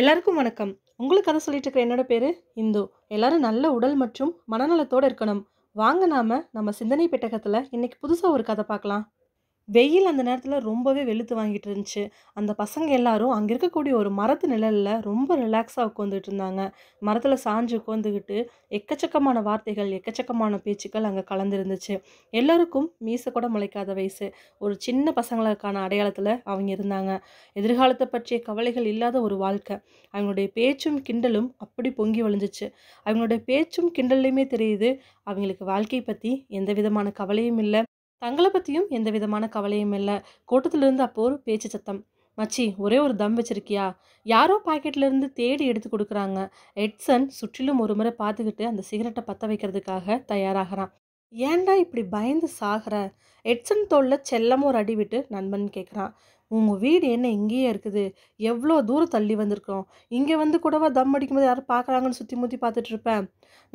எல்லாருக்கும் வணக்கம் உங்களுக்கு கதை சொல்லிட்டு இருக்கிற என்னோட பேர் இந்து எல்லாரும் நல்ல உடல் மற்றும் மனநலத்தோடு இருக்கணும் வாங்க நாம நம்ம சிந்தனை பெட்டகத்தில் இன்னைக்கு புதுசாக ஒரு கதை பார்க்கலாம் வெயில் அந்த நேரத்தில் ரொம்பவே வெளுத்து வாங்கிட்டு இருந்துச்சு அந்த பசங்க எல்லாரும் அங்கே இருக்கக்கூடிய ஒரு மரத்து நிழலில் ரொம்ப ரிலாக்ஸாக உட்காந்துட்டு இருந்தாங்க மரத்தில் சாஞ்சு உட்காந்துக்கிட்டு எக்கச்சக்கமான வார்த்தைகள் எக்கச்சக்கமான பேச்சுக்கள் அங்கே கலந்துருந்துச்சு எல்லோருக்கும் மீசை கூட முளைக்காத வயசு ஒரு சின்ன பசங்களுக்கான அடையாளத்தில் அவங்க இருந்தாங்க எதிர்காலத்தை பற்றிய கவலைகள் இல்லாத ஒரு வாழ்க்கை அவங்களுடைய பேச்சும் கிண்டலும் அப்படி பொங்கி வழிஞ்சிச்சு அவங்களுடைய பேச்சும் கிண்டல்லையுமே தெரியுது அவங்களுக்கு வாழ்க்கையை பற்றி எந்த விதமான கவலையும் இல்லை தங்களை பற்றியும் எந்த விதமான கவலையும் இல்லை கூட்டத்திலிருந்து அப்போ ஒரு பேச்சு சத்தம் மச்சி ஒரே ஒரு தம் வச்சிருக்கியா யாரோ பாக்கெட்லேருந்து தேடி எடுத்து கொடுக்குறாங்க எட்ஸன் சுற்றிலும் ஒரு முறை பார்த்துக்கிட்டு அந்த சிகரெட்டை பற்ற வைக்கிறதுக்காக தயாராகிறான் ஏன்டா இப்படி பயந்து சாகிற எட்ஸன் தோளில் செல்லமும் ஒரு அடி விட்டு நண்பன் கேட்குறான் உங்கள் வீடு என்ன இங்கேயே இருக்குது எவ்வளோ தூரம் தள்ளி வந்திருக்கோம் இங்கே வந்து கூடவா தம் அடிக்கும்போது யாரும் பார்க்குறாங்கன்னு சுற்றி முற்றி பார்த்துட்ருப்பேன்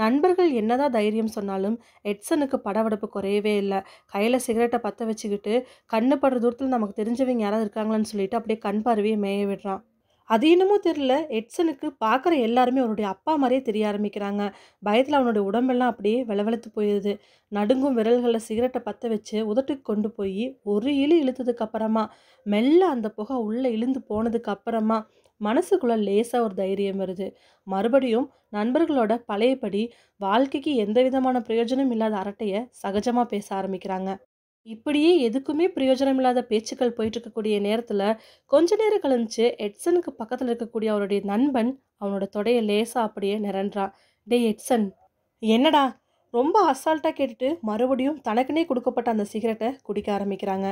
நண்பர்கள் என்னதான் தைரியம் சொன்னாலும் எட்ஸனுக்கு படவடப்பு குறையவே இல்லை கையில் சிகரெட்டை பற்ற வச்சுக்கிட்டு கண்ணு படுற தூரத்தில் நமக்கு தெரிஞ்சவங்க யாராவது இருக்காங்களான்னு சொல்லிட்டு அப்படியே கண் பார்வையை மேய விடுறான் அது என்னமோ தெரில எட்சனுக்கு பார்க்குற எல்லாருமே அவனுடைய அப்பா மாதிரியே தெரிய ஆரம்பிக்கிறாங்க பயத்தில் அவனுடைய உடம்பெல்லாம் அப்படியே விளவெழுத்து போயிடுது நடுங்கும் விரல்களில் சிகரெட்டை பற்ற வச்சு உதட்டுக்கு கொண்டு போய் ஒரு இழு இழுத்ததுக்கப்புறமா மெல்ல அந்த புகை உள்ளே இழுந்து போனதுக்கப்புறமா மனசுக்குள்ளே லேசாக ஒரு தைரியம் வருது மறுபடியும் நண்பர்களோட பழையபடி வாழ்க்கைக்கு எந்த விதமான பிரயோஜனம் இல்லாத அரட்டையை சகஜமாக பேச ஆரம்பிக்கிறாங்க இப்படியே எதுக்குமே பிரயோஜனம் இல்லாத பேச்சுக்கள் போயிட்டு இருக்கக்கூடிய நேரத்தில் கொஞ்ச நேரம் கழிஞ்சு எட்சனுக்கு பக்கத்தில் இருக்கக்கூடிய அவருடைய நண்பன் அவனோட தொடையை லேசாக அப்படியே நிரன்றான் டே எட்சன் என்னடா ரொம்ப அசால்ட்டாக கேட்டுட்டு மறுபடியும் தனக்குனே கொடுக்கப்பட்ட அந்த சிகரெட்டை குடிக்க ஆரம்பிக்கிறாங்க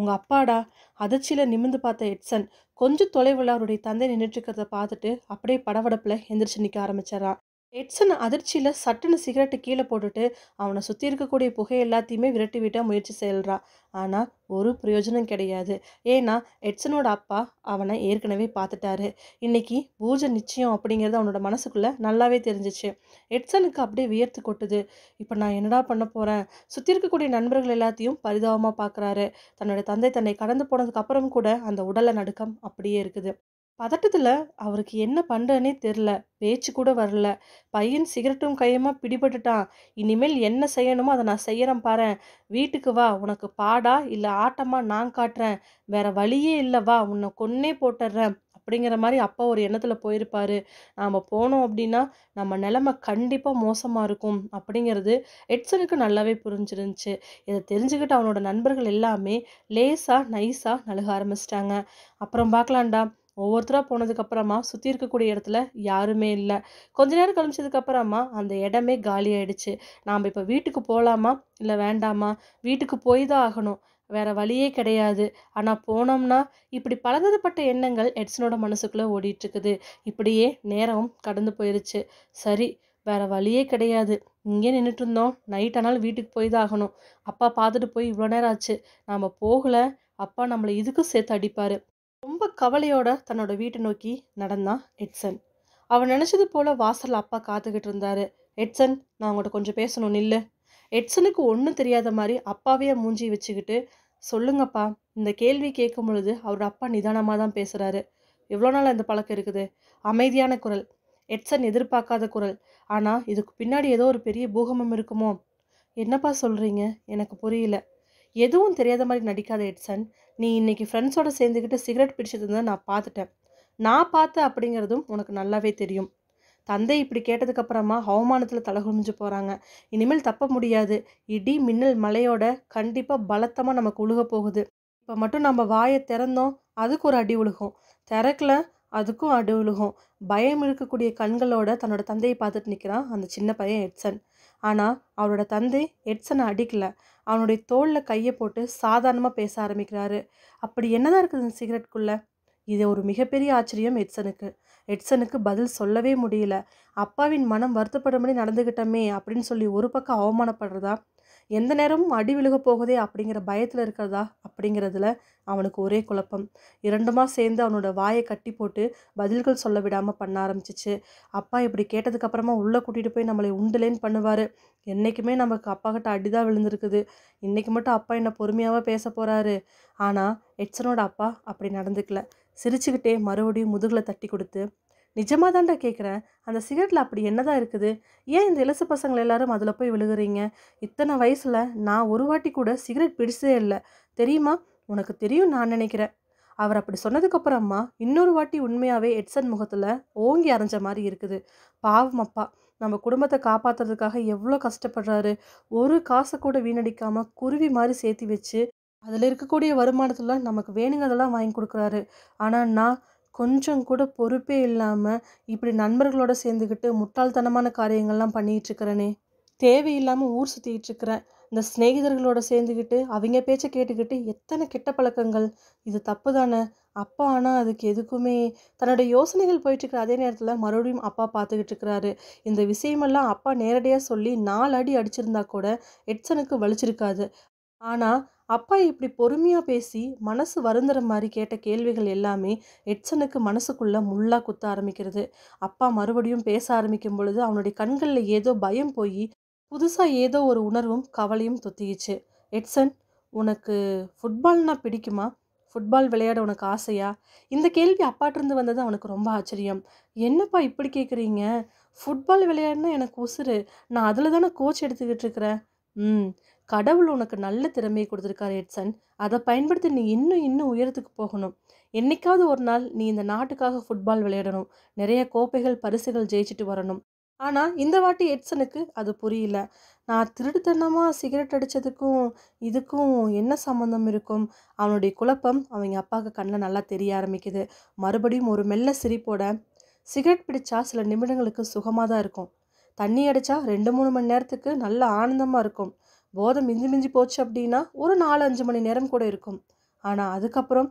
உங்கள் அப்பாடா அதிர்ச்சியில் நிமிந்து பார்த்த எட்சன் கொஞ்சம் தொலைவில் அவருடைய தந்தை நின்றுட்டு இருக்கிறத பார்த்துட்டு அப்படியே படவடப்பில் எந்திரிச்சு நிற்க ஆரம்பிச்சிடறான் எட்சன் அதிர்ச்சியில் சட்டுன்னு சிகரெட்டு கீழே போட்டுட்டு அவனை சுற்றி இருக்கக்கூடிய புகை எல்லாத்தையுமே விரட்டி விட்ட முயற்சி செய்கிறா ஆனால் ஒரு பிரயோஜனம் கிடையாது ஏன்னா எட்சனோட அப்பா அவனை ஏற்கனவே பார்த்துட்டாரு இன்னைக்கு பூஜை நிச்சயம் அப்படிங்கிறது அவனோட மனசுக்குள்ளே நல்லாவே தெரிஞ்சிச்சு எட்சனுக்கு அப்படியே வியர்த்து கொட்டுது இப்போ நான் என்னடா பண்ண போகிறேன் சுற்றி இருக்கக்கூடிய நண்பர்கள் எல்லாத்தையும் பரிதாபமாக பார்க்குறாரு தன்னோட தந்தை தன்னை கடந்து போனதுக்கப்புறம் கூட அந்த உடலை நடுக்கம் அப்படியே இருக்குது பதட்டத்தில் அவருக்கு என்ன பண்ணுறனே தெரில பேச்சு கூட வரல பையன் சிகரெட்டும் கையமாக பிடிபட்டுட்டான் இனிமேல் என்ன செய்யணுமோ அதை நான் செய்யறேன் பாரு வீட்டுக்கு வா உனக்கு பாடா இல்லை ஆட்டமா நான் காட்டுறேன் வேற வழியே இல்லை வா உன்னை கொன்னே போட்டுடுறேன் அப்படிங்கிற மாதிரி அப்பா ஒரு எண்ணத்தில் போயிருப்பார் நாம் போனோம் அப்படின்னா நம்ம நிலமை கண்டிப்பாக மோசமாக இருக்கும் அப்படிங்கிறது எட்சனுக்கு நல்லாவே புரிஞ்சிருந்துச்சு இதை தெரிஞ்சுக்கிட்டு அவனோட நண்பர்கள் எல்லாமே லேசாக நைஸாக நழுக ஆரம்பிச்சிட்டாங்க அப்புறம் பார்க்கலான்டா ஒவ்வொருத்தராக போனதுக்கப்புறமா சுற்றி இருக்கக்கூடிய இடத்துல யாருமே இல்லை கொஞ்ச நேரம் கழிச்சதுக்கப்புறமா அந்த இடமே காலி ஆகிடுச்சு நாம் இப்போ வீட்டுக்கு போகலாமா இல்லை வேண்டாமா வீட்டுக்கு போய் தான் ஆகணும் வேறு வழியே கிடையாது ஆனால் போனோம்னா இப்படி பலதரப்பட்ட எண்ணங்கள் எட்ஸனோட மனசுக்குள்ளே ஓடிட்டுருக்குது இப்படியே நேரமும் கடந்து போயிடுச்சு சரி வேறு வழியே கிடையாது இங்கே நின்றுட்டு இருந்தோம் நைட் ஆனால் வீட்டுக்கு போய் தான் ஆகணும் அப்பா பார்த்துட்டு போய் இவ்வளோ நேரம் ஆச்சு நாம் போகலை அப்பா நம்மளை இதுக்கும் சேர்த்து அடிப்பார் ரொம்ப கவலையோட தன்னோட வீட்டை நோக்கி நடந்தான் எட்சன் அவன் நினச்சது போல் வாசல் அப்பா காத்துக்கிட்டு இருந்தாரு எட்சன் நான் உங்கள்கிட்ட கொஞ்சம் பேசணும் நில்லு எட்சனுக்கு ஒன்றும் தெரியாத மாதிரி அப்பாவே மூஞ்சி வச்சுக்கிட்டு சொல்லுங்கப்பா இந்த கேள்வி கேட்கும் பொழுது அவர் அப்பா நிதானமாக தான் பேசுகிறாரு எவ்வளோ நாள் அந்த பழக்கம் இருக்குது அமைதியான குரல் எட்சன் எதிர்பார்க்காத குரல் ஆனால் இதுக்கு பின்னாடி ஏதோ ஒரு பெரிய பூகமம் இருக்குமோ என்னப்பா சொல்கிறீங்க எனக்கு புரியல எதுவும் தெரியாத மாதிரி நடிக்காத எட்சன் நீ இன்னைக்கு ஃப்ரெண்ட்ஸோட சேர்ந்துக்கிட்டு சிகரெட் பிடிச்சதுன்னு நான் பார்த்துட்டேன் நான் பார்த்த அப்படிங்கிறதும் உனக்கு நல்லாவே தெரியும் தந்தை இப்படி கேட்டதுக்கப்புறமா அவமானத்தில் தலகுமிஞ்சு போகிறாங்க இனிமேல் தப்ப முடியாது இடி மின்னல் மலையோட கண்டிப்பாக பலத்தமாக நமக்கு உழுக போகுது இப்போ மட்டும் நம்ம வாயை திறந்தோம் அதுக்கு ஒரு அடி உழுகும் திறக்கல அதுக்கும் அடி உழுகும் பயம் இருக்கக்கூடிய கண்களோட தன்னோட தந்தையை பார்த்துட்டு நிற்கிறான் அந்த சின்ன பையன் எட்சன் ஆனால் அவரோட தந்தை எட்சனை அடிக்கலை அவனுடைய தோளில் கையை போட்டு சாதாரணமாக பேச ஆரம்பிக்கிறாரு அப்படி என்னதான் இருக்குது இந்த சிகரெட்குள்ளே இது ஒரு மிகப்பெரிய ஆச்சரியம் எட்சனுக்கு எட்சனுக்கு பதில் சொல்லவே முடியல அப்பாவின் மனம் வருத்தப்படும்படி நடந்துக்கிட்டோமே அப்படின்னு சொல்லி ஒரு பக்கம் அவமானப்படுறதா எந்த நேரமும் அடி விழுக போகுதே அப்படிங்கிற பயத்தில் இருக்கிறதா அப்படிங்கிறதுல அவனுக்கு ஒரே குழப்பம் இரண்டுமா சேர்ந்து அவனோட வாயை கட்டி போட்டு பதில்கள் சொல்ல விடாமல் பண்ண ஆரம்பிச்சிச்சு அப்பா இப்படி கேட்டதுக்கப்புறமா உள்ளே கூட்டிகிட்டு போய் நம்மளை உண்டுலேன்னு பண்ணுவார் என்றைக்குமே நமக்கு கிட்ட அடிதான் விழுந்திருக்குது இன்றைக்கி மட்டும் அப்பா என்னை பொறுமையாகவே பேச போகிறாரு ஆனால் எட்சனோட அப்பா அப்படி நடந்துக்கல சிரிச்சுக்கிட்டே மறுபடியும் முதுகில் தட்டி கொடுத்து நிஜமாக தான்டா கேட்குறேன் அந்த சிகரெட்டில் அப்படி என்னதான் இருக்குது ஏன் இந்த இலசு பசங்களை எல்லாரும் அதில் போய் விழுகிறீங்க இத்தனை வயசில் நான் ஒரு வாட்டி கூட சிகரெட் பிடிச்சதே இல்லை தெரியுமா உனக்கு தெரியும் நான் நினைக்கிறேன் அவர் அப்படி சொன்னதுக்கப்புறமா இன்னொரு வாட்டி உண்மையாகவே எட்சன் முகத்தில் ஓங்கி அரைஞ்ச மாதிரி இருக்குது பாவம் அப்பா நம்ம குடும்பத்தை காப்பாற்றுறதுக்காக எவ்வளோ கஷ்டப்படுறாரு ஒரு காசை கூட வீணடிக்காமல் குருவி மாதிரி சேர்த்து வச்சு அதில் இருக்கக்கூடிய வருமானத்தில் நமக்கு வேணுங்கிறதெல்லாம் வாங்கி கொடுக்குறாரு ஆனால் நான் கொஞ்சம் கூட பொறுப்பே இல்லாமல் இப்படி நண்பர்களோடு சேர்ந்துக்கிட்டு முட்டாள்தனமான காரியங்கள்லாம் பண்ணிகிட்ருக்கிறனே தேவையில்லாமல் ஊர் சுற்றிக்கிட்டுருக்கிறேன் இந்த சிநேகிதர்களோட சேர்ந்துக்கிட்டு அவங்க பேச்சை கேட்டுக்கிட்டு எத்தனை கெட்ட பழக்கங்கள் இது தப்பு தானே அப்பா ஆனால் அதுக்கு எதுக்குமே தன்னோட யோசனைகள் போயிட்டுருக்குற அதே நேரத்தில் மறுபடியும் அப்பா பார்த்துக்கிட்டு இருக்கிறாரு இந்த விஷயமெல்லாம் அப்பா நேரடியாக சொல்லி நாலு அடி அடிச்சிருந்தா கூட எட்சனுக்கு வலிச்சிருக்காது ஆனால் அப்பா இப்படி பொறுமையாக பேசி மனசு வருந்துற மாதிரி கேட்ட கேள்விகள் எல்லாமே எட்சனுக்கு மனசுக்குள்ளே முள்ளாக குத்த ஆரம்பிக்கிறது அப்பா மறுபடியும் பேச ஆரம்பிக்கும் பொழுது அவனுடைய கண்களில் ஏதோ பயம் போய் புதுசாக ஏதோ ஒரு உணர்வும் கவலையும் தொத்திக்கிச்சு எட்சன் உனக்கு ஃபுட்பால்னா பிடிக்குமா ஃபுட்பால் விளையாட உனக்கு ஆசையா இந்த கேள்வி அப்பாட்டிருந்து வந்தது அவனுக்கு ரொம்ப ஆச்சரியம் என்னப்பா இப்படி கேட்குறீங்க ஃபுட்பால் விளையாடுனா எனக்கு உசுறு நான் அதில் தானே கோச் எடுத்துக்கிட்டு இருக்கிறேன் ம் கடவுள் உனக்கு நல்ல திறமையை கொடுத்துருக்காரு எட்சன் அதை பயன்படுத்தி நீ இன்னும் இன்னும் உயரத்துக்கு போகணும் என்னைக்காவது ஒரு நாள் நீ இந்த நாட்டுக்காக ஃபுட்பால் விளையாடணும் நிறைய கோப்பைகள் பரிசுகள் ஜெயிச்சுட்டு வரணும் ஆனால் இந்த வாட்டி எட்சனுக்கு அது புரியல நான் திருடுத்தனமாக சிகரெட் அடித்ததுக்கும் இதுக்கும் என்ன சம்மந்தம் இருக்கும் அவனுடைய குழப்பம் அவங்க அப்பாவுக்கு கண்ணில் நல்லா தெரிய ஆரம்பிக்குது மறுபடியும் ஒரு மெல்ல சிரிப்போட சிகரெட் பிடிச்சா சில நிமிடங்களுக்கு சுகமாக தான் இருக்கும் தண்ணி அடித்தா ரெண்டு மூணு மணி நேரத்துக்கு நல்ல ஆனந்தமாக இருக்கும் போதை மிஞ்சி மிஞ்சி போச்சு அப்படின்னா ஒரு நாலு அஞ்சு மணி நேரம் கூட இருக்கும் ஆனால் அதுக்கப்புறம்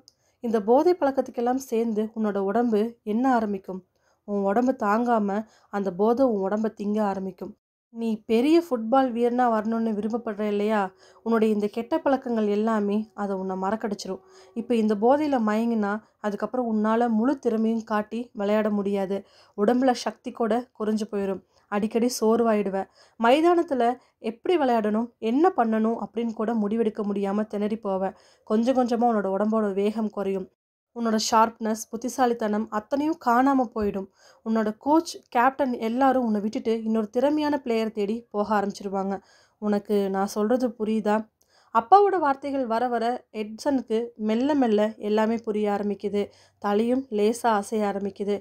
இந்த போதை பழக்கத்துக்கெல்லாம் சேர்ந்து உன்னோட உடம்பு என்ன ஆரம்பிக்கும் உன் உடம்பு தாங்காமல் அந்த போதை உன் உடம்பை திங்க ஆரம்பிக்கும் நீ பெரிய ஃபுட்பால் வீரனாக வரணும்னு விரும்பப்படுற இல்லையா உன்னுடைய இந்த கெட்ட பழக்கங்கள் எல்லாமே அதை உன்னை மறக்கடிச்சிரும் இப்போ இந்த போதையில் மயங்கினா அதுக்கப்புறம் உன்னால் முழு திறமையும் காட்டி விளையாட முடியாது உடம்புல சக்தி கூட குறைஞ்சு போயிடும் அடிக்கடி சோர்வாயிடுவேன் மைதானத்தில் எப்படி விளையாடணும் என்ன பண்ணணும் அப்படின்னு கூட முடிவெடுக்க முடியாமல் திணறி போவேன் கொஞ்சம் கொஞ்சமாக உன்னோட உடம்போட வேகம் குறையும் உன்னோட ஷார்ப்னஸ் புத்திசாலித்தனம் அத்தனையும் காணாமல் போயிடும் உன்னோட கோச் கேப்டன் எல்லாரும் உன்னை விட்டுட்டு இன்னொரு திறமையான பிளேயர் தேடி போக ஆரம்பிச்சிருவாங்க உனக்கு நான் சொல்கிறது புரியுதா அப்பாவோட வார்த்தைகள் வர வர எட்சனுக்கு மெல்ல மெல்ல எல்லாமே புரிய ஆரம்பிக்குது தலையும் லேசாக அசைய ஆரம்பிக்குது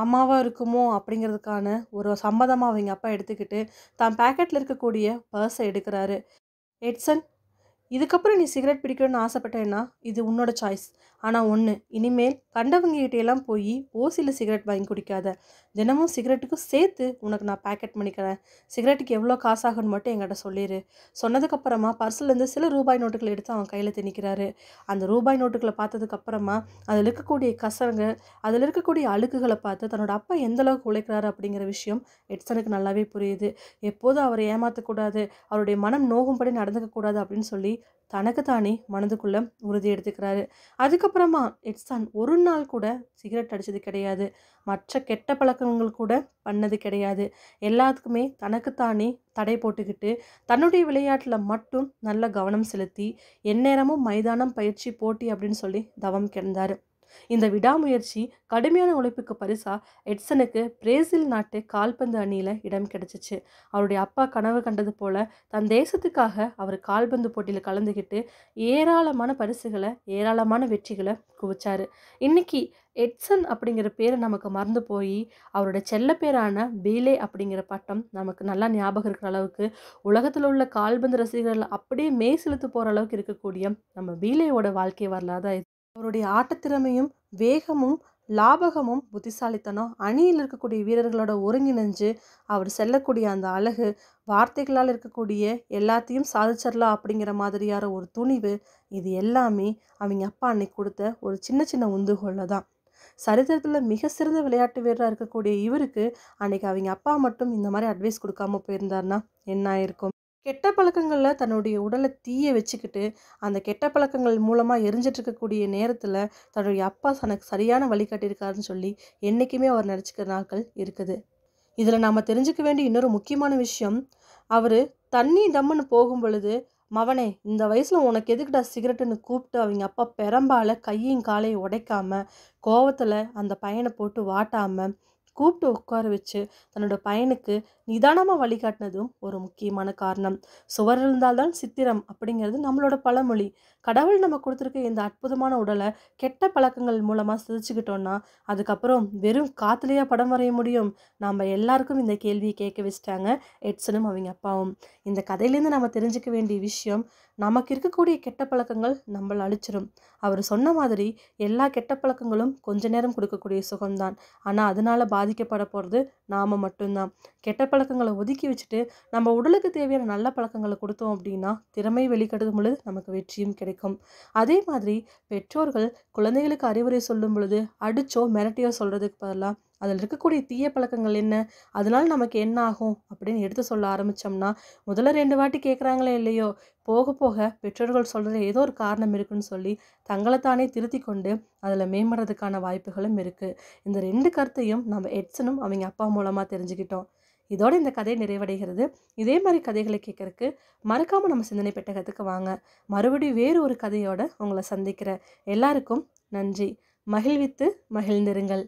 ஆமாவாக இருக்குமோ அப்படிங்கிறதுக்கான ஒரு சம்மதமாக அவங்க அப்பா எடுத்துக்கிட்டு தான் பேக்கெட்டில் இருக்கக்கூடிய பர்ஸை எடுக்கிறாரு எட்சன் இதுக்கப்புறம் நீ சிகரெட் பிடிக்கணும்னு ஆசைப்பட்டேன்னா இது உன்னோட சாய்ஸ் ஆனால் ஒன்று இனிமேல் கண்டவங்ககிட்டெல்லாம் போய் ஓசியில் சிகரெட் வாங்கி குடிக்காத தினமும் சிகரெட்டுக்கும் சேர்த்து உனக்கு நான் பேக்கெட் பண்ணிக்கிறேன் சிகரெட்டுக்கு எவ்வளோ காசாகணும் மட்டும் எங்கிட்ட சொல்லிடு சொன்னதுக்கப்புறமா பர்சிலேருந்து சில ரூபாய் நோட்டுகளை எடுத்து அவன் கையில் திணிக்கிறாரு அந்த ரூபாய் நோட்டுகளை பார்த்ததுக்கப்புறமா அதில் இருக்கக்கூடிய கசங்க அதில் இருக்கக்கூடிய அழுக்குகளை பார்த்து தன்னோட அப்பா எந்தளவுக்கு உழைக்கிறாரு அப்படிங்கிற விஷயம் எட்சனுக்கு நல்லாவே புரியுது எப்போதும் அவரை ஏமாற்றக்கூடாது அவருடைய மனம் நோகும்படி நடந்துக்கக்கூடாது அப்படின்னு சொல்லி தனக்கு தானே மனதுக்குள்ளே உறுதி எடுத்துக்கிறாரு அதுக்கப்புறமா எட்ஸான் ஒரு நாள் கூட சிகரெட் அடித்தது கிடையாது மற்ற கெட்ட பழக்கங்கள் கூட பண்ணது கிடையாது எல்லாத்துக்குமே தனக்குத்தானே தடை போட்டுக்கிட்டு தன்னுடைய விளையாட்டில் மட்டும் நல்ல கவனம் செலுத்தி எந்நேரமும் மைதானம் பயிற்சி போட்டி அப்படின்னு சொல்லி தவம் கிடந்தார் இந்த விடாமுயற்சி கடுமையான உழைப்புக்கு பரிசா எட்சனுக்கு பிரேசில் நாட்டு கால்பந்து அணியில் இடம் கிடைச்சிச்சு அவருடைய அப்பா கனவு கண்டது போல தன் தேசத்துக்காக அவர் கால்பந்து போட்டியில் கலந்துக்கிட்டு ஏராளமான பரிசுகளை ஏராளமான வெற்றிகளை குவிச்சாரு இன்னைக்கு எட்சன் அப்படிங்கிற பேரை நமக்கு மறந்து போய் அவரோட செல்ல பேரான பீலே அப்படிங்கிற பட்டம் நமக்கு நல்லா ஞாபகம் இருக்கிற அளவுக்கு உலகத்தில் உள்ள கால்பந்து ரசிகர்கள் அப்படியே மே செலுத்து போகிற அளவுக்கு இருக்கக்கூடிய நம்ம பீலேயோட வாழ்க்கை வரலாறு தான் அவருடைய ஆட்டத்திறமையும் வேகமும் லாபகமும் புத்திசாலித்தனம் அணியில் இருக்கக்கூடிய வீரர்களோட ஒருங்கிணைஞ்சு அவர் செல்லக்கூடிய அந்த அழகு வார்த்தைகளால் இருக்கக்கூடிய எல்லாத்தையும் சாதிச்சிடலாம் அப்படிங்கிற மாதிரியான ஒரு துணிவு இது எல்லாமே அவங்க அப்பா அன்னைக்கு கொடுத்த ஒரு சின்ன சின்ன உந்துகோலை தான் சரித்திரத்தில் மிக சிறந்த விளையாட்டு வீரராக இருக்கக்கூடிய இவருக்கு அன்னைக்கு அவங்க அப்பா மட்டும் இந்த மாதிரி அட்வைஸ் கொடுக்காம போயிருந்தாருன்னா என்ன ஆயிருக்கும் கெட்ட பழக்கங்களில் தன்னுடைய உடலை தீய வச்சுக்கிட்டு அந்த கெட்ட பழக்கங்கள் மூலமாக எரிஞ்சிட்ருக்கக்கூடிய நேரத்தில் தன்னுடைய அப்பா தனக்கு சரியான வழிகாட்டியிருக்காருன்னு சொல்லி என்றைக்குமே அவர் நினச்சிக்கிற நாட்கள் இருக்குது இதில் நாம் தெரிஞ்சுக்க வேண்டிய இன்னொரு முக்கியமான விஷயம் அவர் தண்ணி டம்முன்னு போகும் பொழுது மவனே இந்த வயசில் உனக்கு எதுக்குடா சிகரெட்டுன்னு கூப்பிட்டு அவங்க அப்பா பெரம்பால கையும் காலையும் உடைக்காமல் கோவத்தில் அந்த பையனை போட்டு வாட்டாமல் கூப்பிட்டு உட்கார வச்சு தன்னோட பையனுக்கு நிதானமாக வழிகாட்டினதும் ஒரு முக்கியமான காரணம் சுவர் இருந்தால்தான் சித்திரம் அப்படிங்கிறது நம்மளோட பழமொழி கடவுள் நம்ம கொடுத்துருக்க இந்த அற்புதமான உடலை கெட்ட பழக்கங்கள் மூலமாக சிதிச்சுக்கிட்டோன்னா அதுக்கப்புறம் வெறும் காத்துலேயே படம் வரைய முடியும் நாம் எல்லாருக்கும் இந்த கேள்வியை கேட்க வச்சிட்டாங்க எட்ஸனும் அவங்க அப்பாவும் இந்த கதையிலேருந்து நம்ம தெரிஞ்சுக்க வேண்டிய விஷயம் நமக்கு இருக்கக்கூடிய கெட்ட பழக்கங்கள் நம்மளை அழிச்சிடும் அவர் சொன்ன மாதிரி எல்லா கெட்ட பழக்கங்களும் கொஞ்ச நேரம் கொடுக்கக்கூடிய சுகம்தான் ஆனால் அதனால் பா பாதிக்கப்பட போகிறது நாம் மட்டும்தான் கெட்ட பழக்கங்களை ஒதுக்கி வச்சுட்டு நம்ம உடலுக்கு தேவையான நல்ல பழக்கங்களை கொடுத்தோம் அப்படின்னா திறமை வெளிக்கட்டும் பொழுது நமக்கு வெற்றியும் கிடைக்கும் அதே மாதிரி பெற்றோர்கள் குழந்தைகளுக்கு அறிவுரை சொல்லும் பொழுது அடிச்சோ மிரட்டியோ சொல்கிறதுக்கு பதிலாக அதில் இருக்கக்கூடிய தீய பழக்கங்கள் என்ன அதனால் நமக்கு என்ன ஆகும் அப்படின்னு எடுத்து சொல்ல ஆரம்பித்தோம்னா முதல்ல ரெண்டு வாட்டி கேட்குறாங்களே இல்லையோ போக போக பெற்றோர்கள் சொல்கிறது ஏதோ ஒரு காரணம் இருக்குன்னு சொல்லி தங்களைத்தானே திருத்தி கொண்டு அதில் மேம்படுறதுக்கான வாய்ப்புகளும் இருக்குது இந்த ரெண்டு கருத்தையும் நம்ம எட்ஸனும் அவங்க அப்பா மூலமாக தெரிஞ்சுக்கிட்டோம் இதோடு இந்த கதை நிறைவடைகிறது இதே மாதிரி கதைகளை கேட்கறதுக்கு மறக்காமல் நம்ம சிந்தனை பெட்டகத்துக்கு வாங்க மறுபடியும் வேறு ஒரு கதையோடு உங்களை சந்திக்கிற எல்லாருக்கும் நன்றி மகிழ்வித்து மகிழ்ந்திருங்கள்